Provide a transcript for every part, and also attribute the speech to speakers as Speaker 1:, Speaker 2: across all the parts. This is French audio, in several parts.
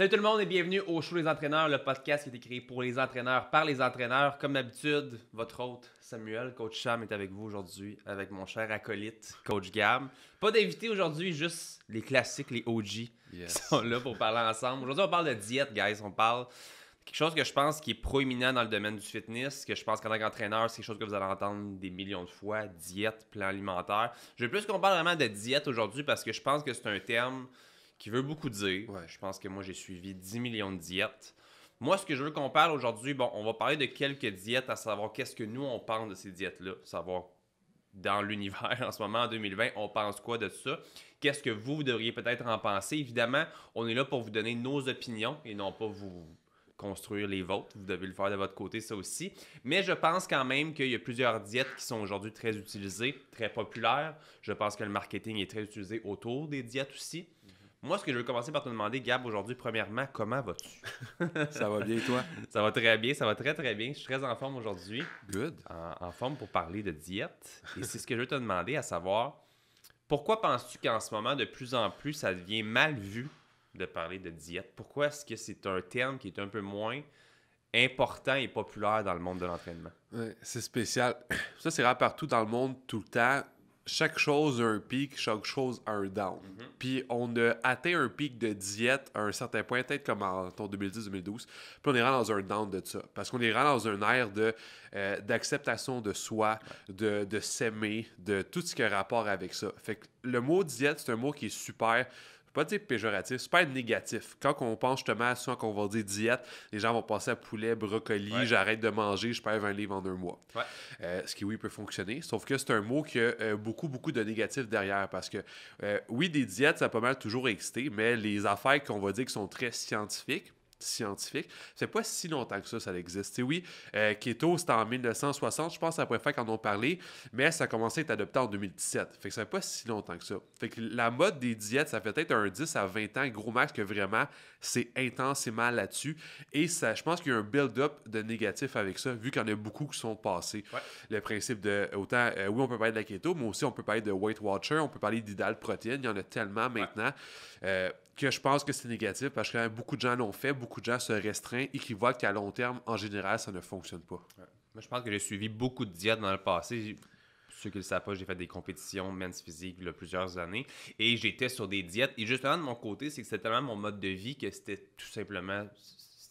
Speaker 1: Salut tout le monde et bienvenue au Show les entraîneurs, le podcast qui est créé pour les entraîneurs, par les entraîneurs. Comme d'habitude, votre hôte Samuel, coach Cham est avec vous aujourd'hui, avec mon cher acolyte, coach Gab. Pas d'invité aujourd'hui, juste les classiques, les OG qui sont là pour parler ensemble. Aujourd'hui, on parle de diète, guys. On parle de quelque chose que je pense qui est proéminent dans le domaine du fitness, que je pense qu'en tant qu'entraîneur, c'est quelque chose que vous allez entendre des millions de fois, diète, plan alimentaire. Je veux plus qu'on parle vraiment de diète aujourd'hui parce que je pense que c'est un terme qui veut beaucoup dire. Je pense que moi, j'ai suivi 10 millions de diètes. Moi, ce que je veux qu'on parle aujourd'hui, bon, on va parler de quelques diètes, à savoir qu'est-ce que nous, on parle de ces diètes-là, savoir dans l'univers en ce moment, en 2020, on pense quoi de ça? Qu'est-ce que vous, vous devriez peut-être en penser? Évidemment, on est là pour vous donner nos opinions et non pas vous construire les vôtres. Vous devez le faire de votre côté, ça aussi. Mais je pense quand même qu'il y a plusieurs diètes qui sont aujourd'hui très utilisées, très populaires. Je pense que le marketing est très utilisé autour des diètes aussi. Moi, ce que je veux commencer par te demander, Gab, aujourd'hui, premièrement, comment vas-tu? ça va bien, toi? Ça va très bien, ça va très, très bien. Je suis très en forme aujourd'hui. Good. En, forme pour parler de diète. Et c'est ce que je veux te demander, à savoir, pourquoi penses-tu qu'en ce moment, de plus en plus, ça devient mal vu de parler de diète? Pourquoi est-ce que c'est un terme qui est un peu moins important et populaire dans le monde de l'entraînement? Ouais, c'est spécial. Ça, c'est rare partout dans le monde, tout le temps chaque chose
Speaker 2: a un pic, chaque chose a un down. Mhm. Puis on a atteint un pic de diète à un certain point, peut-être comme en, 2010-2012. Puis on est rentré dans un down de ça. Parce qu'on est rentré dans un air de, euh, d'acceptation de soi, de, de s'aimer, de tout ce qui a rapport avec ça. Fait que le mot diète, c'est un mot qui est super pas dire péjoratif, c'est super négatif. Quand on pense justement à quand qu'on va dire diète, les gens vont passer à poulet, brocoli, j'arrête de manger, je perds un livres en un mois. Euh, ce qui, oui, peut fonctionner. Sauf que c'est un mot qui a euh, beaucoup, beaucoup de négatifs derrière parce que, euh, oui, des diètes, ça a pas mal toujours excité, mais les affaires qu'on va dire qui sont très scientifiques, scientifique. C'est pas si longtemps que ça, ça existe. Et oui, euh, keto, c'était en 1960. Je pense que la faire fois qu'on en parlait, mais ça a commencé à être adopté en 2017. Fait que ça pas si longtemps que ça. Fait que la mode des diètes, ça fait peut-être un 10 à 20 ans, gros max, que vraiment, c'est intensément là-dessus. Et ça, je pense qu'il y a un build-up de négatif avec ça, vu qu'il y en a beaucoup qui sont passés. Le principe de, autant, euh, oui, on peut parler de la keto, mais aussi on peut parler de Weight Watcher, on peut parler d'idéal protéine. Il y en a tellement maintenant. Euh, que je pense que c'est négatif parce que beaucoup de gens l'ont fait, beaucoup de gens se restreignent et qui voient qu'à long terme, en général, ça ne fonctionne pas.
Speaker 1: Moi, je pense que j'ai suivi beaucoup de diètes dans le passé. Pour ceux qui ne le savent pas, j'ai fait des compétitions men's physiques il y a plusieurs années et j'étais sur des diètes. Et justement, de mon côté, c'est que c'était tellement mon mode de vie que c'était tout simplement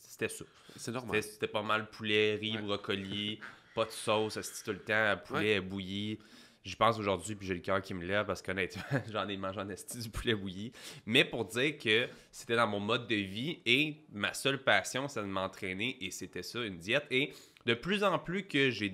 Speaker 1: c'était ça. C'est normal. C'était pas mal poulet, riz, brocoli, pas de sauce, c'était tout le temps, poulet bouilli. J'y pense aujourd'hui, puis j'ai le cœur qui me lève parce qu'honnêtement, j'en ai mangé en esti du poulet bouilli. Mais pour dire que c'était dans mon mode de vie et ma seule passion, c'est de m'entraîner et c'était ça, une diète. Et de plus en plus que j'ai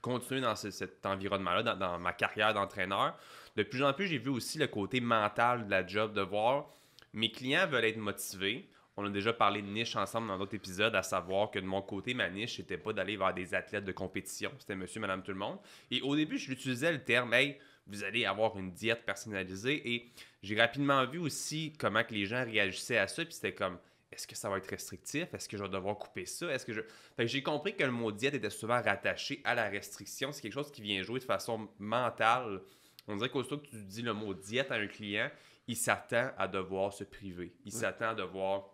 Speaker 1: continué dans cet environnement-là, dans ma carrière d'entraîneur, de plus en plus, j'ai vu aussi le côté mental de la job, de voir mes clients veulent être motivés on a déjà parlé de niche ensemble dans d'autres épisodes, à savoir que de mon côté, ma niche, n'était pas d'aller vers des athlètes de compétition. C'était monsieur, madame, tout le monde. Et au début, je l'utilisais le terme, hey, vous allez avoir une diète personnalisée. Et j'ai rapidement vu aussi comment que les gens réagissaient à ça. Puis c'était comme, est-ce que ça va être restrictif? Est-ce que je vais devoir couper ça? Est-ce que je. j'ai compris que le mot diète était souvent rattaché à la restriction. C'est quelque chose qui vient jouer de façon mentale. On dirait qu'aussitôt que tu dis le mot diète à un client, il s'attend à devoir se priver. Il s'attend à devoir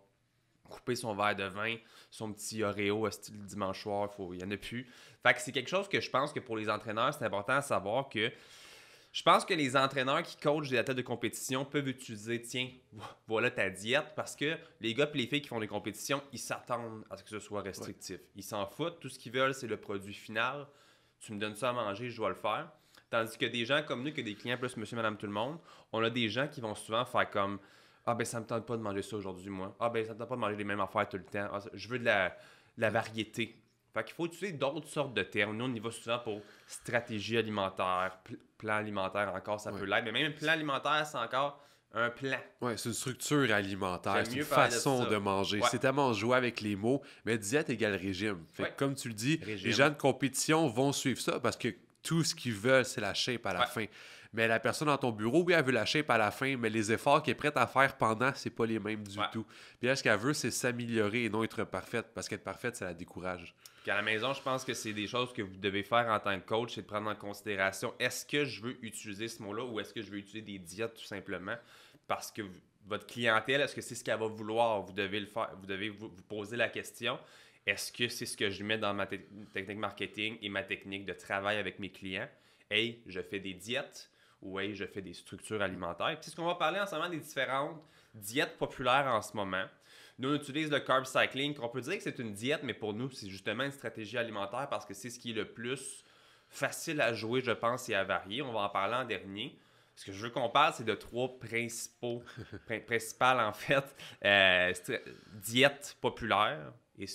Speaker 1: couper son verre de vin, son petit Oreo euh, style dimanche soir, il n'y en a plus. Fait c'est quelque chose que je pense que pour les entraîneurs, c'est important à savoir que je pense que les entraîneurs qui coachent des athlètes de compétition peuvent utiliser, tiens, voilà ta diète, parce que les gars et les filles qui font des compétitions, ils s'attendent à ce que ce soit restrictif. Ils s'en foutent, tout ce qu'ils veulent, c'est le produit final. Tu me donnes ça à manger, je dois le faire. Tandis que des gens comme nous, que des clients plus monsieur, madame, tout le monde, on a des gens qui vont souvent faire comme ah ben ça me tente pas de manger ça aujourd'hui, moi. Ah ben ça me tente pas de manger les mêmes affaires tout le temps. Ah, je veux de la, la variété. Fait qu'il faut utiliser d'autres sortes de termes. Nous, on y va souvent pour stratégie alimentaire, plan alimentaire encore, ça peut l'être. Mais même plan alimentaire, c'est encore un plan.
Speaker 2: Oui, c'est une structure alimentaire, c'est une façon de, manger. C'est tellement jouer avec les mots, mais diète égale régime. Fait comme tu le dis, les gens de compétition vont suivre ça parce que tout ce qu'ils veulent, c'est la shape à la fin. Mais la personne dans ton bureau, oui, elle veut la shape à la fin, mais les efforts qu'elle est prête à faire pendant, c'est pas les mêmes du tout. Puis ce qu'elle veut, c'est s'améliorer et non être parfaite, parce qu'être parfaite, ça la décourage.
Speaker 1: Puis à la maison, je pense que c'est des choses que vous devez faire en tant que coach, c'est de prendre en considération est-ce que je veux utiliser ce mot-là ou est-ce que je veux utiliser des diètes tout simplement parce que votre clientèle, est-ce que c'est ce qu'elle va vouloir Vous devez le faire, vous devez vous, poser la question est-ce que c'est ce que je mets dans ma technique marketing et ma technique de travail avec mes clients Hey, je fais des diètes, oui, je fais des structures alimentaires. Puis c'est ce qu'on va parler en ce moment des différentes diètes populaires en ce moment. Nous, on utilise le carb cycling, qu'on peut dire que c'est une diète, mais pour nous, c'est justement une stratégie alimentaire parce que c'est ce qui est le plus facile à jouer, je pense, et à varier. On va en parler en dernier. Ce que je veux qu'on parle, c'est de trois principaux, principales, en fait, euh, diètes populaires. Et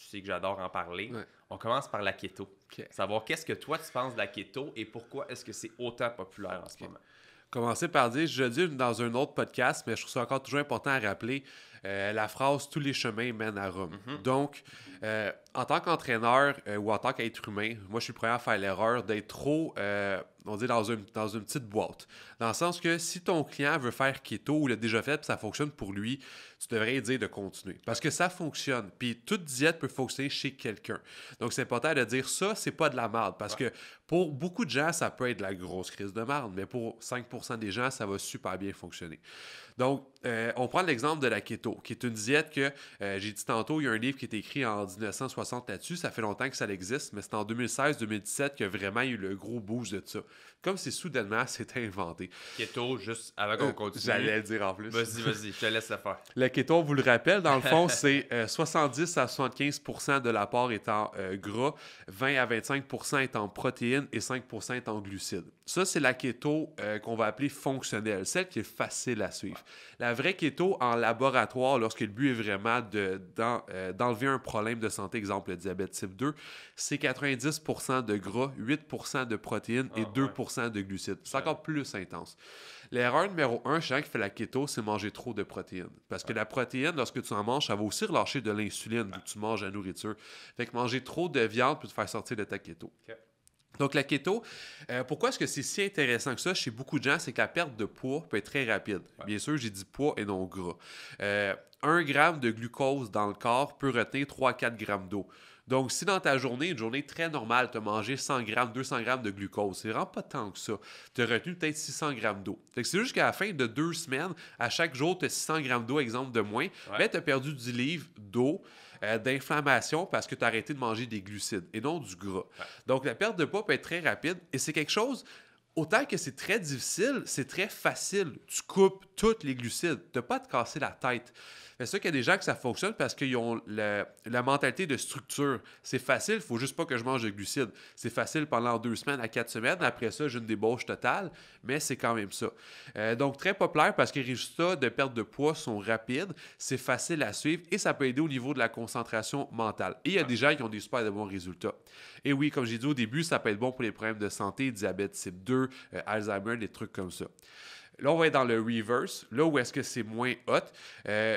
Speaker 1: tu sais que j'adore en parler. On commence par la keto. Savoir qu'est-ce que toi tu penses de la keto et pourquoi est-ce que c'est autant populaire en ce moment.
Speaker 2: Commencer par dire, je dis dans un autre podcast, mais je trouve ça encore toujours important à rappeler, euh, la phrase Tous les chemins mènent à Rome. Mhm. Donc, euh, en tant qu'entraîneur euh, ou en tant qu'être humain, moi je suis prêt à faire l'erreur d'être trop on dit dans une, dans une petite boîte. Dans le sens que si ton client veut faire keto ou l'a déjà fait, ça fonctionne pour lui, tu devrais dire de continuer. Parce que ça fonctionne. Puis toute diète peut fonctionner chez quelqu'un. Donc c'est important de dire ça, c'est pas de la merde. Parce que pour beaucoup de gens, ça peut être de la grosse crise de merde, mais pour 5% des gens, ça va super bien fonctionner. Donc euh, on prend l'exemple de la keto, qui est une diète que euh, j'ai dit tantôt, il y a un livre qui est écrit en 1960 là-dessus, ça fait longtemps que ça existe, mais c'est en 2016-2017 qu'il y a vraiment eu le gros boost de ça. Comme si soudainement, c'était inventé.
Speaker 1: Keto, juste avant qu'on euh, continue. J'allais le dire en plus. Vas-y, vas-y, je te laisse le faire.
Speaker 2: Le keto, vous le rappelle, dans le fond, c'est 70 euh, à 75 de l'apport étant en euh, gras, 20 à 25 étant protéines et 5 en glucides. Ça, c'est la keto qu'on va appeler fonctionnelle, celle qui est facile à suivre. La vraie keto en laboratoire, lorsque le but est vraiment d'enlever un problème de santé, exemple le diabète type 2, c'est 90 de gras, 8 de protéines et 2 ah de glucides. C'est encore plus intense. L'erreur numéro un chez un qui fait la keto, c'est manger trop de protéines. Parce que la protéine, lorsque tu en manges, ça va aussi relâcher de l'insuline que tu manges la nourriture. Fait que manger trop de viande peut te faire sortir de ta keto. Donc, la keto, euh, pourquoi est-ce que c'est si intéressant que ça chez beaucoup de gens? C'est que la perte de poids peut être très rapide. Bien sûr, j'ai dit poids et non gras. Euh, un gramme de glucose dans le corps peut retenir 3-4 grammes d'eau. Donc, si dans ta journée, une journée très normale, tu as mangé 100 grammes, 200 grammes de glucose, c'est vraiment pas tant que ça. Tu as retenu peut-être 600 grammes d'eau. c'est juste qu'à la fin de deux semaines, à chaque jour, tu as 600 grammes d'eau, exemple, de moins. Mais tu as perdu du livre d'eau, euh, d'inflammation parce que tu as arrêté de manger des glucides et non du gras. Donc, la perte de poids peut être très rapide et c'est quelque chose autant que c'est très difficile, c'est très facile. Tu coupes toutes les glucides. Tu n'as pas à te casser la tête. C'est sûr qu'il y a des gens que ça fonctionne parce qu'ils ont la, mentalité de structure. C'est facile, il faut juste pas que je mange de glucides. C'est facile pendant deux semaines à quatre semaines. Après ça, j'ai une débauche totale, mais c'est quand même ça. Euh, donc, très populaire parce que les résultats de perte de poids sont rapides, c'est facile à suivre et ça peut aider au niveau de la concentration mentale. Et il y a des gens qui ont des super de bons résultats. Et oui, comme j'ai dit au début, ça peut être bon pour les problèmes de santé, diabète type 2, euh, Alzheimer, des trucs comme ça. Là, on va être dans le reverse, là où est-ce que c'est moins hot. Euh,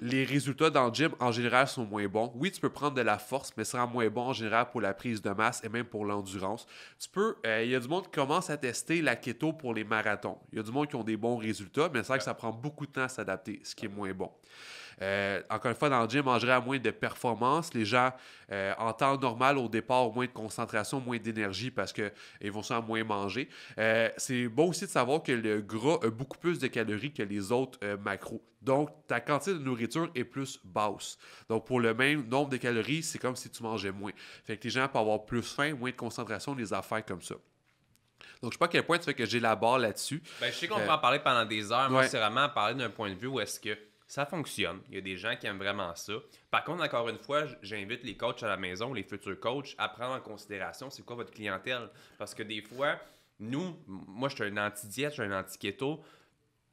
Speaker 2: les résultats dans le gym en général sont moins bons. Oui, tu peux prendre de la force, mais ce sera moins bon en général pour la prise de masse et même pour l'endurance. Tu euh, il y a du monde qui commence à tester la keto pour les marathons. Il y a du monde qui ont des bons résultats, mais c'est vrai que ça prend beaucoup de temps à s'adapter, ce qui est moins bon. Euh, encore une fois, dans le gym, mangerait à moins de performance. Les gens, euh, en temps normal, au départ, moins de concentration, moins d'énergie parce qu'ils vont sûrement moins manger. Euh, c'est bon aussi de savoir que le gras a beaucoup plus de calories que les autres macros. Donc, ta quantité de nourriture est plus basse. Donc, pour le même nombre de calories, c'est comme si tu mangeais moins. Fait que les gens peuvent avoir plus faim, moins de concentration, des affaires comme ça. Donc, je sais pas à quel point tu fais que barre là-dessus.
Speaker 1: Ben, je sais qu'on peut en parler pendant des heures. Moi, c'est vraiment parler d'un point de vue où est-ce que ça fonctionne. Il y a des gens qui aiment vraiment ça. Par contre, encore une fois, j'invite les coachs à la maison, les futurs coachs, à prendre en considération c'est quoi votre clientèle. Parce que des fois, nous, moi, je suis un anti-diète, je suis un anti-keto.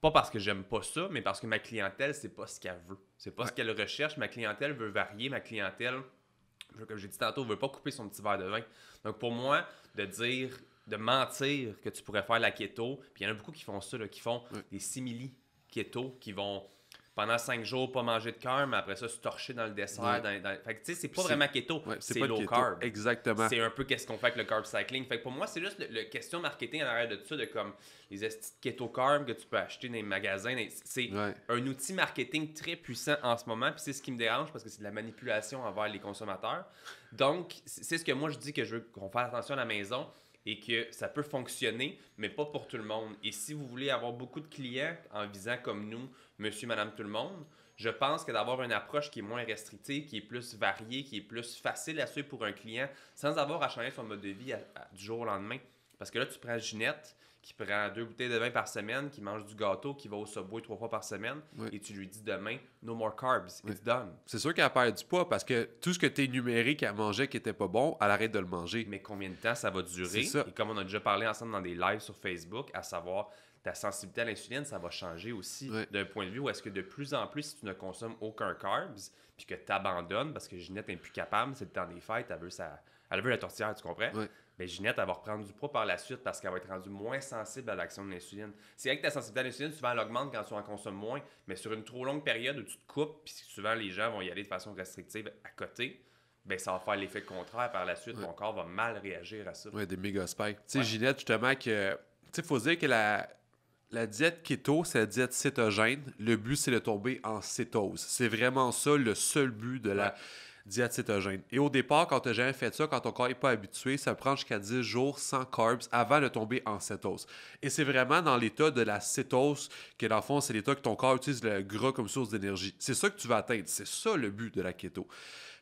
Speaker 1: Pas parce que j'aime pas ça, mais parce que ma clientèle, c'est pas ce qu'elle veut. C'est pas ce qu'elle recherche. Ma clientèle veut varier. Ma clientèle, comme j'ai dit tantôt, veut pas couper son petit verre de vin. Donc pour moi, de dire, de mentir que tu pourrais faire la keto, puis il y en a beaucoup qui font ça, qui font des simili keto, qui vont pendant cinq jours, pas manger de carbs, mais après ça, se torcher dans le dessert. Fait tu sais, c'est pas vraiment keto, c'est low carb. Exactement. C'est un peu qu'est-ce qu'on fait avec le carb cycling. Fait pour moi, c'est juste le, question marketing en arrière de tout ça, de comme les étiquettes keto carb que tu peux acheter dans les magasins. C'est un outil marketing très puissant en ce moment, puis c'est ce qui me dérange parce que c'est de la manipulation envers les consommateurs. Donc, c'est ce que moi je dis que je veux qu'on fasse attention à la maison et que ça peut fonctionner, mais pas pour tout le monde. Et si vous voulez avoir beaucoup de clients en visant comme nous, monsieur, madame, tout le monde, je pense que d'avoir une approche qui est moins restrictive, qui est plus variée, qui est plus facile à suivre pour un client, sans avoir à changer son mode de vie du jour au lendemain. Parce que là, tu prends Ginette, qui prend deux bouteilles de vin par semaine, qui mange du gâteau, qui va au Subway trois fois par semaine, et tu lui dis demain, no more carbs, it's done. C'est sûr qu'elle perd du poids parce que tout ce que tu numérique qu'elle mangeait qui était pas bon, elle arrête de le manger. Mais combien de temps ça va durer? Et comme on a déjà parlé ensemble dans des lives sur Facebook, à savoir ta sensibilité à l'insuline, ça va changer aussi d'un point de vue où est-ce que de plus en plus, si tu ne consommes aucun carbs, puis que tu abandonnes parce que Ginette n'est plus capable, c'est le temps des fêtes, elle veut, elle veut la tortillère, tu comprends? mais ben, Ginette, elle va reprendre du poids par la suite parce qu'elle va être rendue moins sensible à l'action de l'insuline. C'est vrai que ta sensibilité à l'insuline, souvent, elle augmente quand tu en consommes moins, mais sur une trop longue période où tu te coupes, puis souvent les gens vont y aller de façon restrictive à côté, ben ça va faire l'effet contraire par la suite. Mon corps va mal réagir à ça. Oui,
Speaker 2: des méga spikes. Tu sais, Ginette, justement, que. Tu sais, faut dire que la, la diète keto, c'est la diète cétogène. Le but, c'est de tomber en cétose. C'est vraiment ça le seul but de la diacétogène. Et au départ, quand tu as jamais fait ça, quand ton corps n'est pas habitué, ça prend jusqu'à 10 jours sans carbs avant de tomber en cétose. Et c'est vraiment dans l'état de la cétose que, dans le fond, c'est l'état que ton corps utilise le gras comme source d'énergie. C'est ça que tu vas atteindre. C'est ça le but de la keto.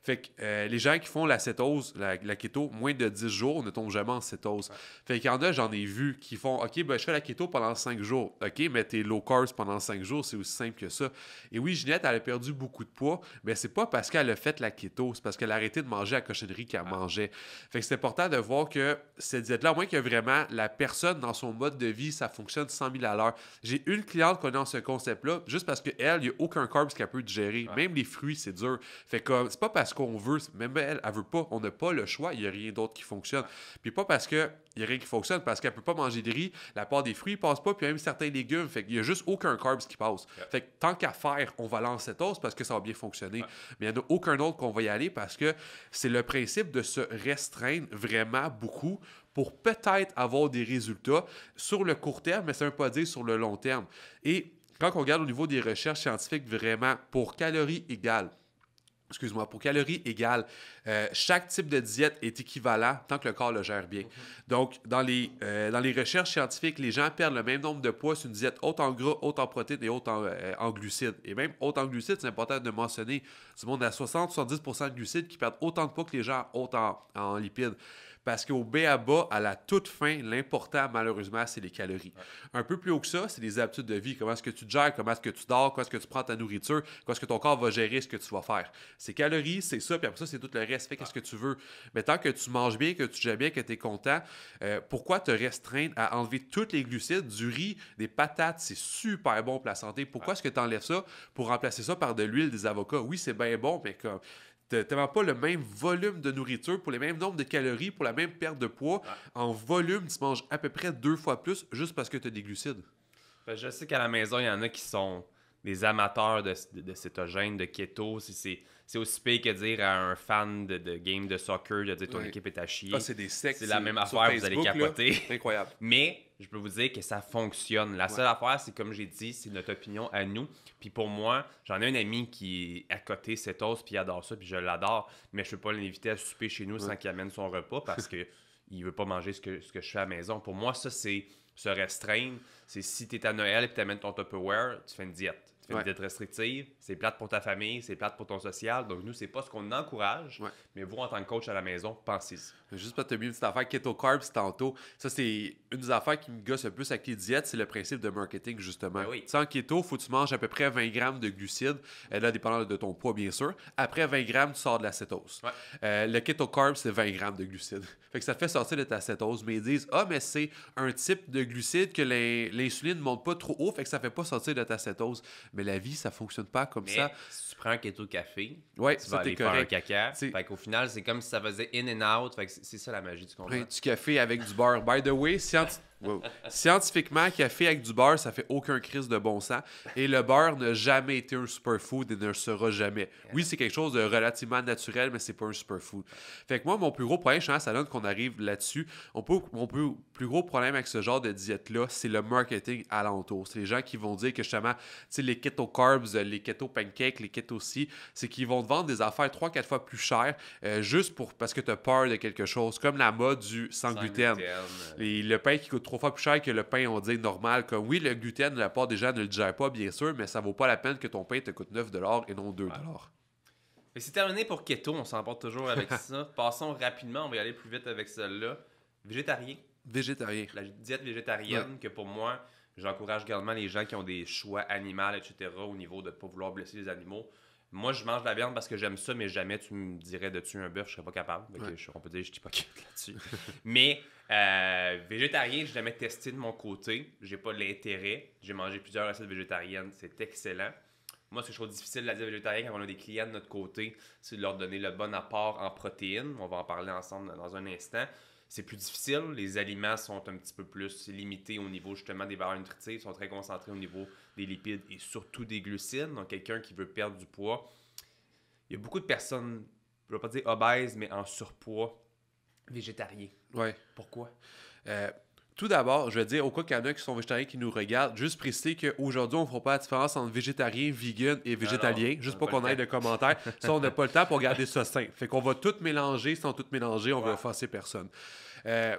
Speaker 2: Fait que euh, les gens qui font la cétose, la, keto, moins de 10 jours ne tombent jamais en cétose. Fait qu'il y en a, j'en ai vu, qui font OK, ben, je fais la keto pendant 5 jours. OK, mais t'es low carb pendant 5 jours, c'est aussi simple que ça. Et oui, Ginette, elle a perdu beaucoup de poids, mais c'est pas parce qu'elle a fait la keto, c'est parce qu'elle a arrêté de manger la cochonnerie qu'elle mangeait. Fait que c'est important de voir que cette diète-là, au moins que vraiment la personne dans son mode de vie, ça fonctionne 100 000 à l'heure. J'ai une cliente qui connaît ce concept-là, juste parce qu'elle, il n'y a aucun carbs qu'elle peut digérer. Même les fruits, c'est dur. Fait que euh, c'est pas parce qu'on veut. Même elle, elle veut pas. On n'a pas le choix. Il n'y a rien d'autre qui fonctionne. Puis pas parce que il n'y a rien qui fonctionne, parce qu'elle peut pas manger de riz. La part des fruits ne passe pas, puis même certains légumes. Fait qu'il n'y a juste aucun carbs qui passe. Fait que tant qu'à faire, on va lancer cette hausse parce que ça va bien fonctionner. Mais il n'y en a aucun autre qu'on va y aller parce que c'est le principe de se restreindre vraiment beaucoup pour peut-être avoir des résultats sur le court terme, mais c'est un veut pas dire sur le long terme. Et quand on regarde au niveau des recherches scientifiques, vraiment, pour calories égales, excuse-moi, pour calories égales, euh, chaque type de diète est équivalent tant que le corps le gère bien. Donc, dans les, euh, dans les recherches scientifiques, les gens perdent le même nombre de poids sur une diète haute en gras, haute en protéines et haute en, euh, glucides. Et même haute en glucides, c'est important de mentionner, du monde à 60-70 de glucides qui perdent autant de poids que les gens haute en lipides. Parce qu'au B à bas, à la toute fin, l'important, malheureusement, c'est les calories. Un peu plus haut que ça, c'est les habitudes de vie. Comment est-ce que tu gères, comment est-ce que tu dors, comment est-ce que tu prends ta nourriture, comment est-ce que ton corps va gérer ce que tu vas faire. Ces calories, c'est ça, puis après ça, c'est tout le reste. Fais qu'est-ce que tu veux. Mais tant que tu manges bien, que tu gères bien, que tu es content, euh, pourquoi te restreindre à enlever tous les glucides, du riz, des patates? C'est super bon pour la santé. Pourquoi est-ce que tu enlèves ça pour remplacer ça par de l'huile, des avocats? Oui, c'est bien bon, mais comme tu tellement pas le même volume de nourriture pour les mêmes nombres de calories,
Speaker 1: pour la même perte de poids. En
Speaker 2: volume, tu manges à peu près deux fois plus juste parce que tu as des glucides.
Speaker 1: Ben, je sais qu'à la maison, il y en a qui sont des amateurs de, de, de cétogène, de C'est c'est aussi pire que dire à un fan de, game de soccer de dire ton équipe est à chier. Ah, c'est des sexes. C'est la même affaire, vous allez capoter. incroyable. Mais je peux vous dire que ça fonctionne. La seule affaire, c'est comme j'ai dit, c'est notre opinion à nous. Puis pour moi, j'en ai un ami qui est à côté cette os puis il adore ça, puis je l'adore. Mais je peux pas l'inviter à souper chez nous sans qu'il amène son repas parce que il veut pas manger ce que, ce que je fais à la maison. Pour moi, ça, c'est se restreindre. C'est si tu es à Noël et tu amènes ton Tupperware, tu fais une diète c'est fais restrictive, c'est plate pour ta famille, c'est plate pour ton social. Donc, nous, c'est pas ce qu'on encourage, mais vous, en tant que coach à la maison, pensez-y. Juste pour te mettre une petite affaire, keto carbs tantôt, ça, c'est une des affaires qui me gosse le plus avec les diètes, c'est le
Speaker 2: principe de marketing, justement. Sans ben oui. sans keto, faut que tu manges à peu près 20 grammes de glucides, euh, là, dépendant de ton poids, bien sûr. Après 20 grammes, tu sors de l'acétose. Euh, le keto carbs c'est 20 grammes de glucides. Fait que ça fait sortir de ta cétose mais ils disent, ah, mais c'est un type de glucides que l'insuline ne monte pas trop haut, fait que ça fait pas sortir de ta cétose mais la vie, ça fonctionne pas comme ça. Si tu prends un
Speaker 1: keto café, ouais, tu vas aller faire un caca. Fait qu'au final, c'est comme si ça faisait in and out. Fait que c'est ça la magie du combat. Du
Speaker 2: café avec du beurre. By the way, si Wow. Scientifiquement, café avec du beurre, ça fait aucun crise de bon sens. Et le beurre n'a jamais été un superfood et ne le sera jamais. Oui, c'est quelque chose de relativement naturel, mais c'est pas un superfood. Fait que moi, mon plus gros problème, je suis à salon qu'on arrive là-dessus. On peut, mon plus, gros problème avec ce genre de diète-là, c'est le marketing alentour. C'est les gens qui vont dire que justement, tu sais, les keto carbs, les keto pancakes, les keto aussi, c'est qu'ils vont te vendre des affaires 3-4 fois plus chères euh, juste pour, parce que tu as peur de quelque chose, comme la mode du sans, gluten. Et
Speaker 1: euh.
Speaker 2: le pain qui coûte trois fois plus cher que le pain, on dit, normal. Comme oui, le gluten, la part des gens ne le digèrent pas, bien sûr, mais ça vaut pas la peine que ton pain te coûte 9 et non 2 dollars.
Speaker 1: C'est terminé pour keto, on s'emporte toujours avec ça. Passons rapidement, on va y aller plus vite avec celle-là. Végétarien. Végétarien. La diète végétarienne que pour moi, j'encourage également les gens qui ont des choix animaux, etc., au niveau de ne pas vouloir blesser les animaux moi, je mange de la viande parce que j'aime ça, mais jamais tu me dirais de tuer un bœuf, je serais pas capable. on peut dire que je suis hypocrite là-dessus. mais euh, végétarien, je jamais testé de mon côté. J'ai pas l'intérêt. J'ai mangé plusieurs recettes végétariennes. C'est excellent. Moi, ce que je trouve difficile de la végétarienne quand on a des clients de notre côté, c'est de leur donner le bon apport en protéines. On va en parler ensemble dans un instant c'est plus difficile. Les aliments sont un petit peu plus limités au niveau justement des valeurs nutritives, sont très concentrés au niveau des lipides et surtout des glucides. Donc, quelqu'un qui veut perdre du poids, il y a beaucoup de personnes, je ne vais pas dire obèses, mais en surpoids végétarien. Ouais. Pourquoi? Euh, tout d'abord, je veux dire, au cas qu'il y en a qui sont végétariens qui nous
Speaker 2: regardent, juste préciser qu'aujourd'hui, on ne fera pas la différence entre végétarien, vegan et végétalien, juste pour qu'on ait de commentaires. ça, on n'a pas le temps pour garder ça simple. Fait qu'on va tout mélanger, sans tout mélanger, on ne va offenser personne. Euh,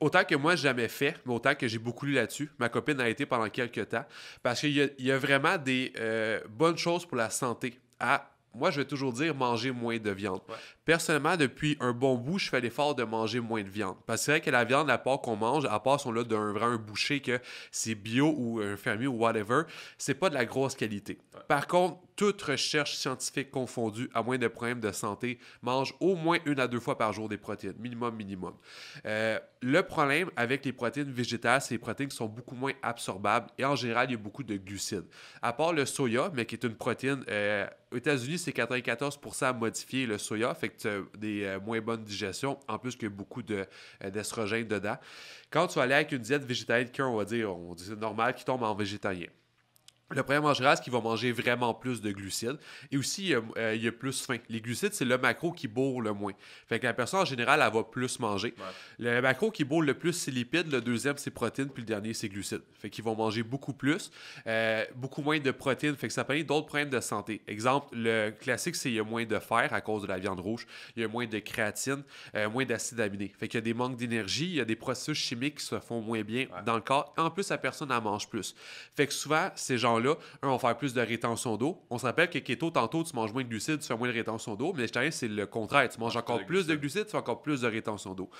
Speaker 2: autant que moi, j'ai jamais fait, mais autant que j'ai beaucoup lu là-dessus. Ma copine a été pendant quelques temps. Parce qu'il y, a vraiment des euh, bonnes choses pour la santé à moi, je vais toujours dire manger moins de viande. Personnellement, depuis un bon bout, je fais l'effort de manger moins de viande. Parce que c'est vrai que la viande, à part qu'on mange, à part son là d'un vrai boucher que c'est bio ou un euh, fermier ou whatever, c'est pas de la grosse qualité. Par contre, toute recherche scientifique confondue, à moins de problèmes de santé, mange au moins une à deux fois par jour des protéines, minimum, minimum. Euh, le problème avec les protéines végétales, c'est les protéines sont beaucoup moins absorbables et en général, il y a beaucoup de glucides. À part le soya, mais qui est une protéine... Euh, aux États-Unis, c'est 94% modifier le soya, fait que tu as des euh, moins bonnes digestions, en plus qu'il y a beaucoup d'estrogènes de, dedans. Quand tu vas aller avec une diète végétalienne, on va dire, on dit c'est normal qui tombe en végétarien. Le premier c'est qui va manger vraiment plus de glucides. Et aussi, euh, il y a, plus faim. Les glucides, c'est le macro qui bourre le moins. Fait que la personne, en général, elle va plus manger. Le macro qui bourre le plus, c'est lipides. Le deuxième, c'est protéines. Puis le dernier, c'est glucides. Fait qu'ils vont manger beaucoup plus, euh, beaucoup moins de protéines. Fait que ça peut être d'autres problèmes de santé. Exemple, le classique, c'est qu'il y a moins de fer à cause de la viande rouge. Il y a moins de créatine, euh, moins d'acides aminés. Fait qu'il y a des manques d'énergie. Il y a des processus chimiques qui se font moins bien dans le corps. En plus, la personne, elle mange plus. Fait que souvent, c'est genre là un, on va faire plus de rétention d'eau. On se rappelle que keto, tantôt, tu manges moins de glucides, tu fais moins de rétention d'eau, mais végétarien, c'est le contraire. Tu manges ah, encore plus de glucides, tu fais encore plus de rétention d'eau.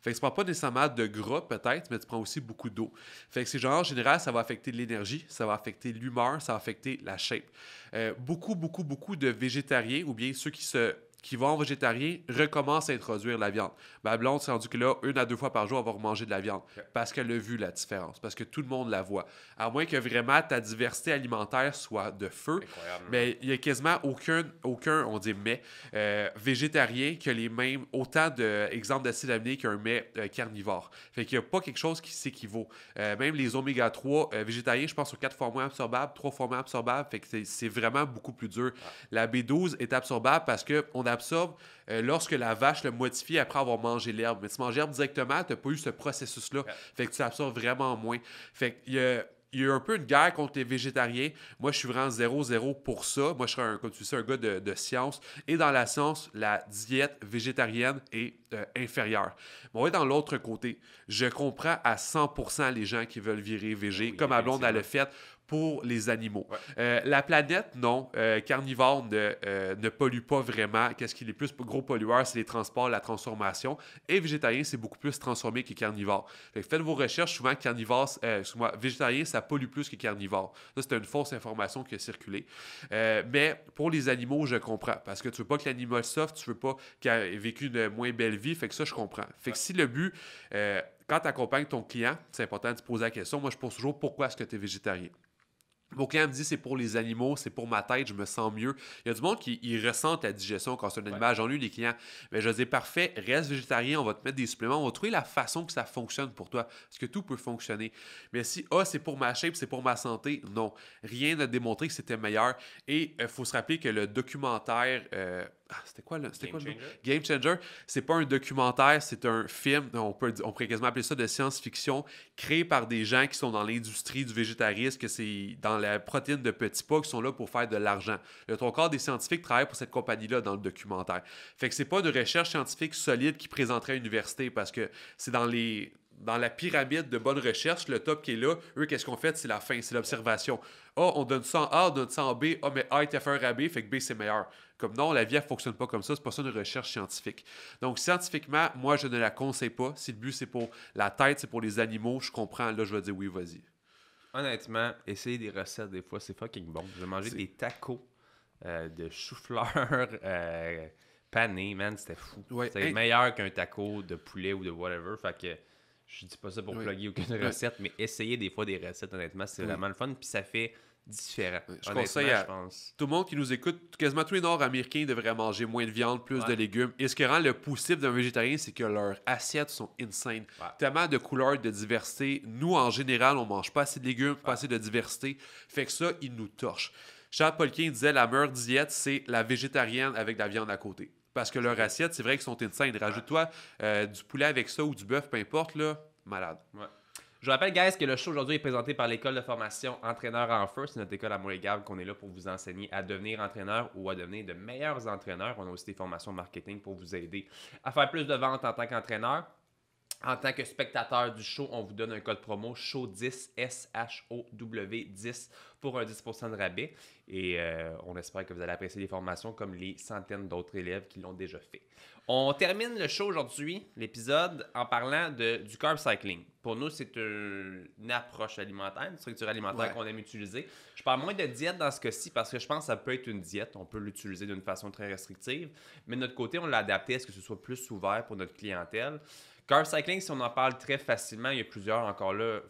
Speaker 2: Fait que tu prends pas nécessairement de gras, peut-être, mais tu prends aussi beaucoup d'eau. Fait que ces genre, en général, ça va affecter l'énergie, ça va affecter l'humeur, ça va affecter la shape. Euh, beaucoup, beaucoup, beaucoup de végétariens ou bien ceux qui se qui vont végétarien recommencent à introduire la viande. Ma blonde s'est rendue que là, une à deux fois par jour, elle va manger de la viande parce qu'elle a vu la différence, parce que tout le monde la voit. À moins que vraiment ta diversité alimentaire soit de feu, hein. mais il n'y a quasiment aucun, aucun, on dit mais, euh, végétarien qui a les mêmes, autant d'exemples de, d'acides aminés qu'un mais euh, » carnivore. Fait qu'il n'y a pas quelque chose qui s'équivaut. Euh, même les oméga 3 végétariens, je pense, sont quatre fois moins absorbables, trois fois moins absorbables. Fait que c'est vraiment beaucoup plus dur. Ah. La B12 est absorbable parce qu'on a absorbe euh, lorsque la vache le modifie après avoir mangé l'herbe. Mais tu manges l'herbe directement, tu n'as pas eu ce processus-là. Fait que tu absorbes vraiment moins. Fait qu'il y a il y a eu un peu une guerre contre les végétariens. Moi, je suis vraiment 0-0 pour ça. Moi, je serais, un, gars de, science. Et dans la science, la diète végétarienne est euh, inférieure. Mais dans l'autre côté. Je comprends à 100% les gens qui veulent virer végé, ben comme à a le fait pour les animaux. Euh, la planète, non. Euh, carnivore euh, ne, pollue pas vraiment. Qu'est-ce qui est le plus gros pollueur? C'est les transports, la transformation. Et végétarien, c'est beaucoup plus transformé que carnivore. Fait faites vos recherches. Souvent, carnivore, végétarien, ça pollue plus que carnivore. Ça, c'est une fausse information qui a circulé. mais pour les animaux, je comprends. Parce que tu veux pas que l'animal soft, tu veux pas qu'il ait vécu une moins belle vie. Fait que ça, je comprends. Fait que si le but quand tu accompagnes ton client, c'est important de se poser la question. Moi, je pose toujours pourquoi est-ce que tu es végétarien. Mon client me dit c'est pour les animaux, c'est pour ma tête, je me sens mieux. Il y a du monde qui ressent la digestion quand c'est un animal. J'en ai eu des clients. Mais je dis parfait, reste végétarien, on va te mettre des suppléments, on va trouver la façon que ça fonctionne pour toi. Parce que tout peut fonctionner. Mais si Ah, c'est pour ma shape, c'est pour ma santé, non. Rien n'a démontré que c'était meilleur. Et il euh, faut se rappeler que le documentaire euh, ah, c'était quoi le Game, Changer? Game Changer. C'est pas un documentaire, c'est un film, on, peut, on pourrait quasiment appeler ça de science-fiction, créé par des gens qui sont dans l'industrie du végétarisme, que c'est dans la protéine de petits pas, qui sont là pour faire de l'argent. Le trois quarts des scientifiques travaillent pour cette compagnie-là dans le documentaire. Fait que c'est pas de recherche scientifique solide qui présenterait à l'université parce que c'est dans les dans la pyramide de bonne recherche, le top qui est là, eux, qu'est-ce qu'on fait? C'est la fin, c'est l'observation. Ah, on donne ça en A, on donne ça en B. Ah, mais A était fait un B fait que B, c'est meilleur. Comme non, la vie, elle fonctionne pas comme ça. C'est pas ça une recherche scientifique. Donc, scientifiquement, moi, je ne la conseille pas. Si le but, c'est pour la tête, c'est pour les animaux, je comprends. Là, je vais dire oui, vas-y.
Speaker 1: Honnêtement, essayer des recettes, des fois, c'est fucking bon. J'ai mangé des tacos euh, de chou-fleur. Euh, pané, man, c'était fou. C'est c'était meilleur qu'un taco de poulet ou de whatever. Fait que je dis pas ça pour plugger aucune recette, mais essayez des fois des recettes, honnêtement, c'est vraiment le fun. Puis ça fait différent. Je conseille à
Speaker 2: tout le monde qui nous écoute, quasiment tous les Nord-Américains devraient manger moins de viande, plus de légumes. Et ce qui rend le possible d'un végétarien, c'est que leurs assiettes sont insane. Tellement de couleurs, de diversité. Nous, en général, on mange pas assez de légumes, pas assez de diversité. Fait que ça, ils nous torchent. Charles Polkin disait la meilleure diète, c'est la végétarienne avec de la viande à côté. Parce que leur assiette, c'est vrai qu'ils sont insane. Rajoute-toi euh, du poulet
Speaker 1: avec ça ou du bœuf, peu importe, là, malade. Je rappelle, guys, que le show aujourd'hui est présenté par l'école de formation Entraîneur en Feu. C'est notre école à Montréal qu'on est là pour vous enseigner à devenir entraîneur ou à devenir de meilleurs entraîneurs. On a aussi des formations marketing pour vous aider à faire plus de ventes en tant qu'entraîneur. En tant que spectateur du show, on vous donne un code promo SHOW10, S-H-O-W-10, pour un 10% de rabais. Et euh, on espère que vous allez apprécier les formations comme les centaines d'autres élèves qui l'ont déjà fait. On termine le show aujourd'hui, l'épisode, en parlant de, du carb cycling. Pour nous, c'est une approche alimentaire, une structure alimentaire qu'on aime utiliser. Je parle moins de diète dans ce cas-ci parce que je pense que ça peut être une diète. On peut l'utiliser d'une façon très restrictive. Mais de notre côté, on l'a adapté à ce que ce soit plus ouvert pour notre clientèle. Car cycling, si on en parle très facilement, il y a plusieurs encore là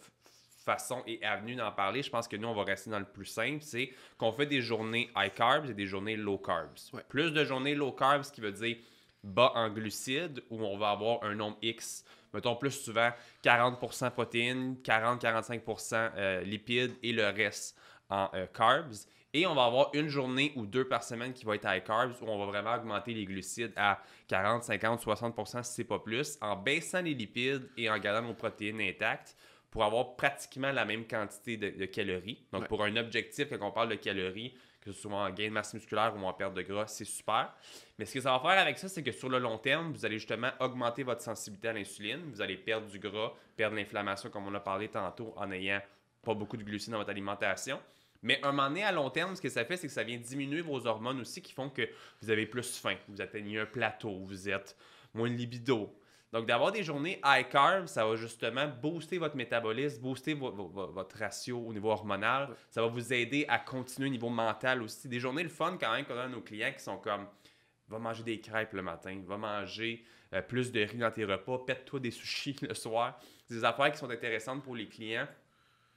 Speaker 1: façons et avenues d'en parler. Je pense que nous, on va rester dans le plus simple, c'est qu'on fait des journées high carbs et des journées low carbs. Plus de journées low carbs, ce qui veut dire bas en glucides, où on va avoir un nombre X mettons plus souvent 40% protéines, 40-45% euh, lipides et le reste en euh, carbs. Et on va avoir une journée ou deux par semaine qui va être high carbs où on va vraiment augmenter les glucides à 40, 50, 60 si c'est pas plus, en baissant les lipides et en gardant nos protéines intactes pour avoir pratiquement la même quantité de, calories. Donc, pour un objectif, quand on parle de calories, que ce soit en gain de masse musculaire ou en perte de gras, c'est super. Mais ce que ça va faire avec ça, c'est que sur le long terme, vous allez justement augmenter votre sensibilité à l'insuline, vous allez perdre du gras, perdre l'inflammation, comme on a parlé tantôt, en n'ayant pas beaucoup de glucides dans votre alimentation. Mais un moment donné, à long terme, ce que ça fait, c'est que ça vient diminuer vos hormones aussi qui font que vous avez plus faim, vous atteignez un plateau, vous êtes moins libido. Donc, d'avoir des journées high carb, ça va justement booster votre métabolisme, booster votre ratio au niveau hormonal. Ça va vous aider à continuer au niveau mental aussi. Des journées le fun quand même qu'on a nos clients qui sont comme va manger des crêpes le matin, va manger euh, plus de riz dans tes repas, pète-toi des sushis le soir. des affaires qui sont intéressantes pour les clients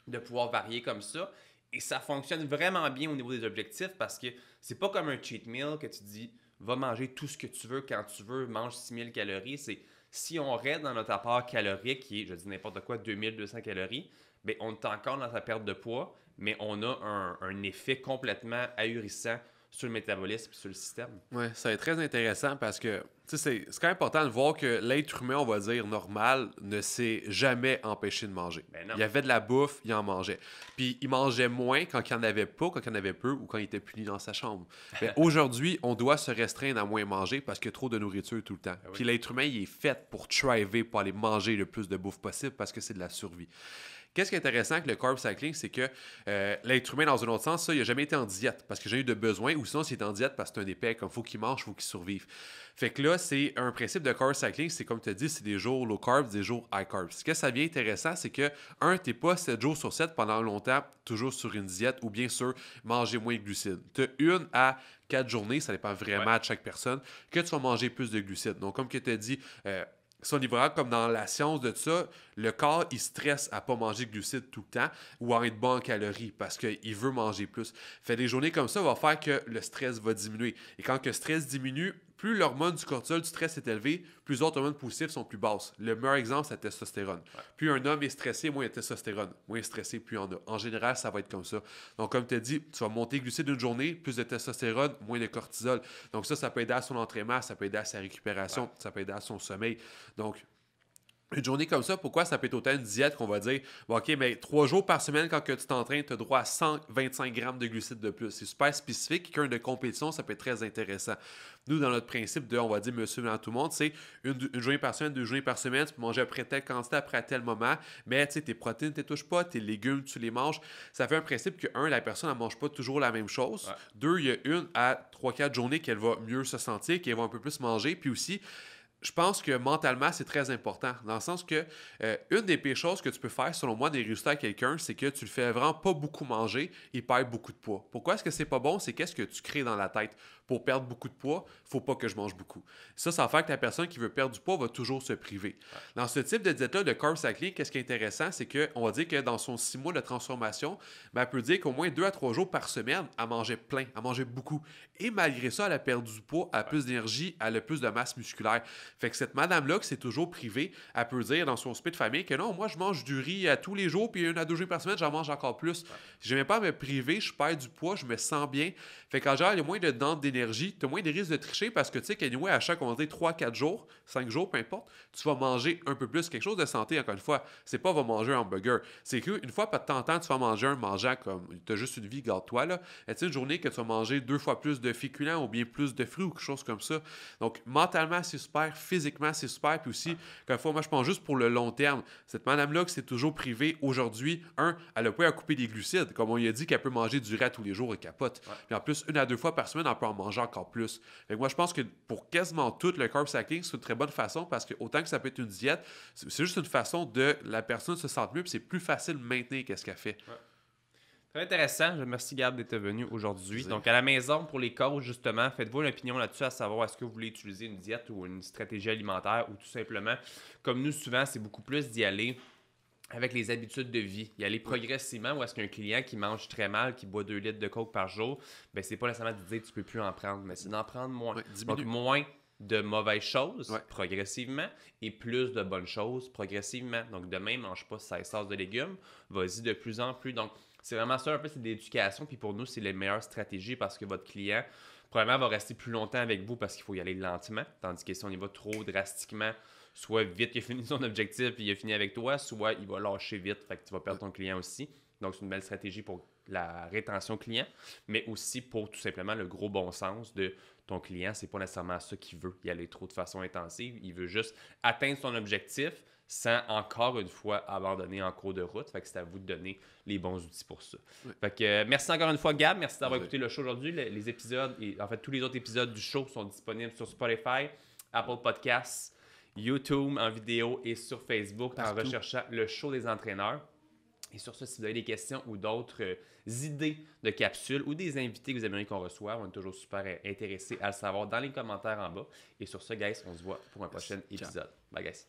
Speaker 1: de pouvoir varier comme ça. Et ça fonctionne vraiment bien au niveau des objectifs parce que c'est pas comme un cheat meal que tu dis va manger tout ce que tu veux quand tu veux, mange 6000 calories. C'est si on reste dans notre apport calorique qui est, je dis n'importe quoi, 2200 calories, bien, on est encore dans sa perte de poids, mais on a un effet complètement ahurissant sur le métabolisme, sur le système.
Speaker 2: Oui, ça est très intéressant parce que c'est quand même important de voir que l'être humain, on va dire normal, ne s'est jamais empêché de manger. Ben il y avait de la bouffe, il en mangeait. Puis il mangeait moins quand il en avait pas, quand il en avait peu ou quand il était puni dans sa chambre. Mais aujourd'hui, on doit se restreindre à moins manger parce qu'il y a trop de nourriture tout le temps. Ben Puis l'être humain, il est fait pour triver, pour aller manger le plus de bouffe possible parce que c'est de la survie. Qu'est-ce qui est intéressant avec le carb cycling, c'est que euh, l'être humain, dans un autre sens, ça, il n'a jamais été en diète parce que j'ai eu de besoin, ou sinon, c'est en diète parce que c'est un épais, comme faut qu'il mange, faut qu'il survive. Fait que là, c'est un principe de carb cycling, c'est comme tu as dit, c'est des jours low carb, des jours high carb. Ce que ça devient intéressant, c'est que, un, tu n'es pas 7 jours sur 7 pendant longtemps, toujours sur une diète, ou bien sûr, manger moins de glucides. Tu as une à quatre journées, ça dépend vraiment de chaque personne, que tu vas manger plus de glucides. Donc, comme tu as dit, euh, si on comme dans la science de ça, le corps, il stresse à pas manger de glucides tout le temps ou à être bon en calories parce qu'il veut manger plus. Fait des journées comme ça va faire que le stress va diminuer. Et quand le stress diminue, plus l'hormone du cortisol du stress est élevée, plus les hormones positives sont plus basses. Le meilleur exemple, c'est la testostérone. Plus un homme est stressé, moins il a de testostérone. Moins stressé, plus il en a. En général, ça va être comme ça. Donc, comme tu as dit, tu vas monter glucides d'une journée, plus de testostérone, moins de cortisol. Donc, ça, ça peut aider à son entraînement, ça peut aider à sa récupération, ça peut aider à son sommeil. Donc, une journée comme ça, pourquoi ça peut être autant une diète qu'on va dire, OK, mais trois jours par semaine, quand que tu t'entraînes, tu as droit à 125 grammes de glucides de plus. C'est super spécifique. Qu'un de compétition, ça peut être très intéressant. Nous, dans notre principe de, on va dire, monsieur, dans tout le monde, c'est une, journée par semaine, deux journées par semaine, tu peux manger après telle quantité, après tel moment, mais tu sais, tes protéines, tu touches pas, tes légumes, tu les manges. Ça fait un principe que, un, la personne ne mange pas toujours la même chose. Deux, il y a une à trois, quatre journées qu'elle va mieux se sentir, qu'elle va un peu plus manger. Puis aussi, je pense que mentalement, c'est très important. Dans le sens que euh, une des pires choses que tu peux faire, selon moi, des résultats à quelqu'un, c'est que tu le fais vraiment pas beaucoup manger, il perd beaucoup de poids. Pourquoi est-ce que c'est pas bon? C'est qu'est-ce que tu crées dans la tête. Pour perdre beaucoup de poids, faut pas que je mange beaucoup. Ça, ça fait que la personne qui veut perdre du poids va toujours se priver. Dans ce type de diète-là, de carb cycling, qu'est-ce qui est intéressant, c'est qu'on va dire que dans son six mois de transformation, ben, elle peut dire qu'au moins deux à trois jours par semaine, elle mangeait plein, elle mangeait beaucoup. Et malgré ça, elle a perdu du poids, elle a plus d'énergie, elle a plus de masse musculaire. Fait que cette madame-là, qui s'est toujours privée, elle peut dire dans son spit de famille que non, moi, je mange du riz à tous les jours, puis une à deux jours par semaine, j'en mange encore plus. Je n'aime pas me priver, je perds du poids, je me sens bien. Fait qu'en général, il y a moins de dents d'énergie, tu as moins de risques de tricher parce que, tu sais, qu'à à chaque, on 3-4 jours, 5 jours, peu importe, tu vas manger un peu plus quelque chose de santé, encore une fois. C'est pas va manger un hamburger. C'est qu'une fois Pas en temps tu vas manger un mangeant comme tu as juste une vie, garde-toi. Là. est une journée que tu vas manger deux fois plus de féculents ou bien plus de fruits ou quelque chose comme ça? Donc, mentalement, c'est super physiquement, c'est super. Puis aussi, quand fois, moi, je pense juste pour le long terme. Cette madame-là qui s'est toujours privée aujourd'hui, un, elle a pas à couper des glucides. Comme on lui a dit qu'elle peut manger du rat tous les jours et capote. mais en plus, une à deux fois par semaine, elle peut en manger encore plus. moi, je pense que pour quasiment tout le carb sacking, c'est une très bonne façon parce que autant que ça peut être une diète,
Speaker 1: c'est juste une façon de la personne se sente mieux, puis c'est plus facile de maintenir qu'est-ce qu'elle fait. Très intéressant. Merci Garde d'être venu aujourd'hui. Donc à la maison pour les corps, justement, faites-vous une opinion là-dessus à savoir est-ce que vous voulez utiliser une diète ou une stratégie alimentaire ou tout simplement, comme nous souvent, c'est beaucoup plus d'y aller avec les habitudes de vie, y aller progressivement ou est-ce qu'un client qui mange très mal, qui boit 2 litres de coke par jour, ben c'est pas nécessairement de dire tu peux plus en prendre, mais c'est d'en prendre moins. Donc moins de mauvaises choses progressivement et plus de bonnes choses progressivement. Donc demain, mange pas 16 essence de légumes, vas-y de plus en plus. Donc c'est vraiment ça, un peu, c'est de l'éducation. Puis pour nous, c'est les meilleures stratégies parce que votre client, probablement, va rester plus longtemps avec vous parce qu'il faut y aller lentement. Tandis que si on y va trop drastiquement, soit vite, il a fini son objectif et il a fini avec toi, soit il va lâcher vite, fait que tu vas perdre ton client aussi. Donc, c'est une belle stratégie pour la rétention client, mais aussi pour tout simplement le gros bon sens de ton client, c'est pas nécessairement ça qu'il veut, y aller trop de façon intensive, il veut juste atteindre son objectif, sans encore une fois abandonner en cours de route. Fait c'est à vous de donner les bons outils pour ça. Euh, merci encore une fois, Gab. Merci d'avoir écouté le show aujourd'hui. Les, épisodes en fait tous les autres épisodes du show sont disponibles sur Spotify, Apple Podcasts, YouTube en vidéo et sur Facebook en recherchant le show des entraîneurs. Et sur ce, si vous avez des questions ou d'autres euh, idées de capsules ou des invités que vous aimeriez qu'on reçoive, on est toujours super euh, intéressé à le savoir dans les commentaires en bas. Et sur ce, guys, on se voit pour un prochain épisode. Bye, guys.